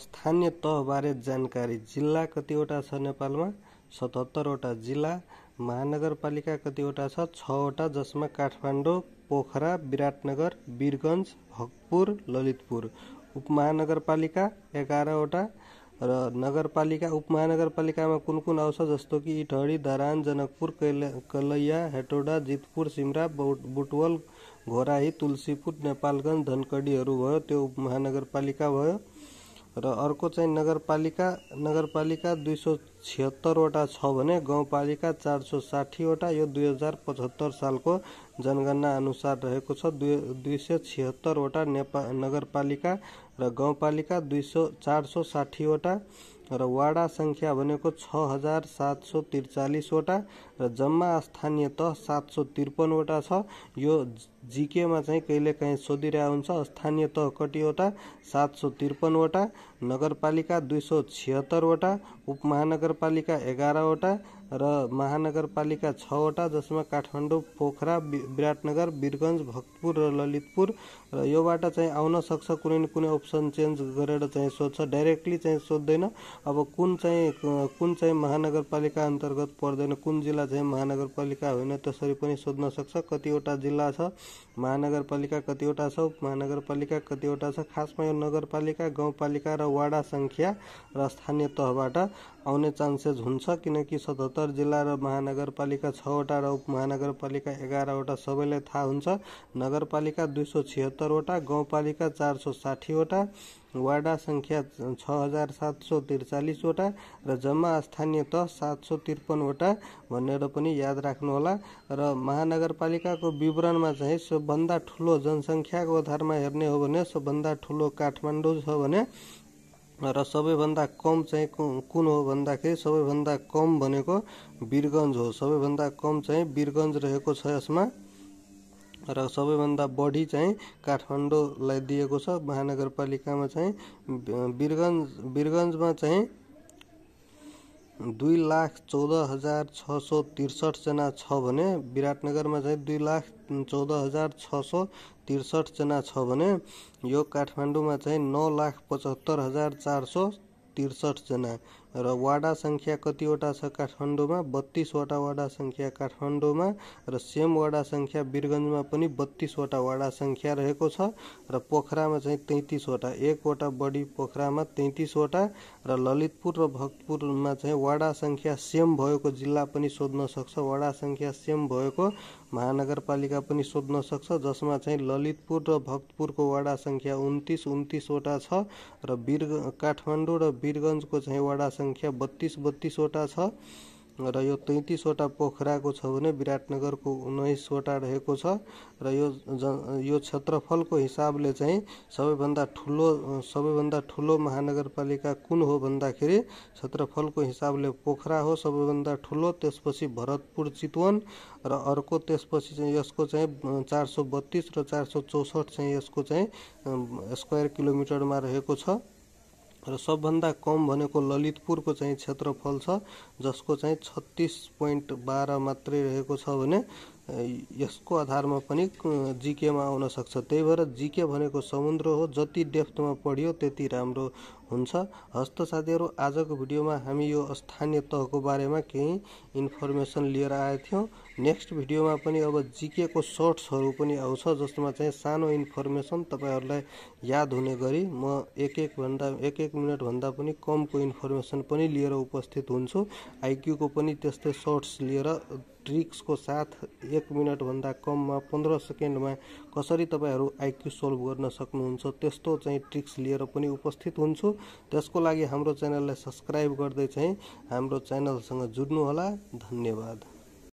स्थानीय तहबारे जानकारी जिला कतिवटा छ नेपालमा सतहत्तरवटा जिला महानगरपालिक कतिवटा छवटा जिसमें काठमाडौँ पोखरा विराटनगर वीरगंज भक्तपुर ललितपुर उपमहानगरपालिक एगारवटा र उपमहानगरपालिक में कुन कुन आउँछ जस्तों कि इटहड़ी दरान जनकपुर कैल कलैया हेटौडा जितपुर सिमरा बुटवल घोराही तुलसीपुर नेपालगंज धनकड़ी भो तो उपमहानगरपालिक भो र अर्को चाहिँ नगरपालिका नगरपालिका दुई सौ छिहत्तरवटा छ भने गाउँपालिका चार सौ साठीवटा यो दुई हजार पचहत्तर सालको जनगणना अनुसार रहेको छ दुई दुई सय छिहत्तरवटा नेपाल नगरपालिका र गाउँपालिका दुई सौ चार सौ साठीवटा र वाडा सङ्ख्या भनेको छ हजार सात सौ त्रिचालिसवटा र जम्मा स्थानीय तह सात सौ त्रिपन्नवटा छ यो जिकेमा चाहिँ कहिलेकाहीँ सोधिरहेको हुन्छ स्थानीय तह कतिवटा सात सौ त्रिपन्नवटा नगरपालिका दुई सौ छिहत्तरवटा उपमहानगरपालिका एघारवटा र महानगरपालिका छवटा जसमा काठमाडौँ पोखरा विराटनगर वीरगन्ज भक्तपुर र ललितपुर र योबाट चाहिँ आउन सक्छ कुनै न कुनै अप्सन चेन्ज गरेर चाहिँ सोध्छ डाइरेक्टली चाहिँ सोध्दैन अब कुन चाहिँ कुन चाहिँ महानगरपालिका अन्तर्गत पर्दैन कुन जिल्ला चाहिँ महानगरपालिका होइन त्यसरी पनि सोध्न सक्छ कतिवटा जिल्ला छ महानगरपालिका कतिवटा छ महानगरपालिका कतिवटा छ खासमा यो नगरपालिका गाउँपालिका र वाडा सङ्ख्या र स्थानीय तहबाट आउने चान्सेस हुन्छ किनकि सतहत्तर सतहत्तर जिल्ला र महानगरपालिका छवटा र उपमहानगरपालिका एघारवटा सबैलाई थाहा हुन्छ नगरपालिका दुई सौ छिहत्तरवटा गाउँपालिका चार सौ साठीवटा वाडा सङ्ख्या छ हजार सात सौ त्रिचालिसवटा र जम्मा स्थानीय त सात सौ त्रिपन्नवटा भनेर पनि याद राख्नुहोला र महानगरपालिकाको विवरणमा चाहिँ सबभन्दा ठुलो जनसङ्ख्याको आधारमा हेर्ने हो भने सबभन्दा ठुलो काठमाडौँ छ भने र सबैभन्दा कम चाहिँ कुन हो भन्दाखेरि सबैभन्दा कम भनेको वीरगन्ज हो सबैभन्दा कम चाहिँ वीरगन्ज रहेको छ यसमा र सबैभन्दा बढी चाहिँ काठमाडौँलाई दिएको छ महानगरपालिकामा चाहिँ वीरगन्ज वीरगन्जमा चाहिँ दुई लाख चौध हजार छ सौ त्रिसठजना छ भने विराटनगरमा चाहिँ दुई लाख चौध हजार छ सौ त्रिसठजना छ भने यो काठमाडौँमा चाहिँ नौ लाख पचहत्तर हजार चार सौ त्रिसठजना र वाडा सङ्ख्या कतिवटा छ काठमाडौँमा बत्तिसवटा वाडा सङ्ख्या काठमाडौँमा र सेम वाडा सङ्ख्या वीरगन्जमा पनि बत्तिसवटा वाडा सङ्ख्या रहेको छ र पोखरामा चाहिँ तैँतिसवटा एकवटा बढी पोखरामा तैँतिसवटा र ललितपुर र भक्तपुरमा चाहिँ वाडा सङ्ख्या सेम भएको जिल्ला पनि सोध्न सक्छ वाडा सङ्ख्या सेम भएको महानगरपालिका पनि सोध्न सक्छ जसमा चाहिँ ललितपुर र भक्तपुरको वाडा सङ्ख्या उन्तिस उन्तिसवटा छ र वीर काठमाडौँ र वीरगन्जको चाहिँ वाडा सङ्ख्या बत्तिस बत्तिसवटा छ र यो तैँतिसवटा पोखराको छ भने विराटनगरको उन्नाइसवटा रहेको छ र यो ज यो क्षेत्रफलको हिसाबले चाहिँ सबैभन्दा ठुलो सबैभन्दा ठुलो महानगरपालिका कुन हो भन्दाखेरि क्षेत्रफलको हिसाबले पोखरा हो सबैभन्दा ठुलो त्यसपछि भरतपुर चितवन र अर्को त्यसपछि चाहिँ यसको चाहिँ चार सौ बत्तिस र चार सौ चौसठ चाहिँ यसको चाहिँ स्क्वायर किलोमिटरमा रहेको छ र सबभन्दा कम भनेको ललितपुरको चाहिँ क्षेत्रफल छ जसको चाहिँ छत्तिस पोइन्ट बाह्र मात्रै रहेको छ भने यसको आधारमा पनि जिकेमा आउन सक्छ त्यही भएर जिके भनेको समुद्र हो जति डेप्थमा पढियो त्यति राम्रो हुन्छ हस्त साथीहरू आजको भिडियोमा हामी यो स्थानीय तहको बारेमा केही इन्फर्मेसन लिएर आएका थियौँ नेक्स्ट भिडियोमा पनि अब जिकेको सर्ट्सहरू पनि आउँछ जसमा चाहिँ सानो इन्फर्मेसन तपाईँहरूलाई याद हुने गरी म एक एक भन्दा एक एक मिनटभन्दा पनि कमको इन्फर्मेसन पनि लिएर उपस्थित हुन्छु आइक्यूको पनि त्यस्तै सर्ट्स लिएर ट्रिक्सको साथ एक मिनटभन्दा कममा पन्ध्र सेकेन्डमा कसरी तपाईँहरू आइक्यू सल्भ गर्न सक्नुहुन्छ त्यस्तो चाहिँ ट्रिक्स लिएर पनि उपस्थित हुन्छु त्यसको लागि हाम्रो च्यानललाई सब्सक्राइब गर्दै चाहिँ हाम्रो च्यानलसँग जुड्नुहोला धन्यवाद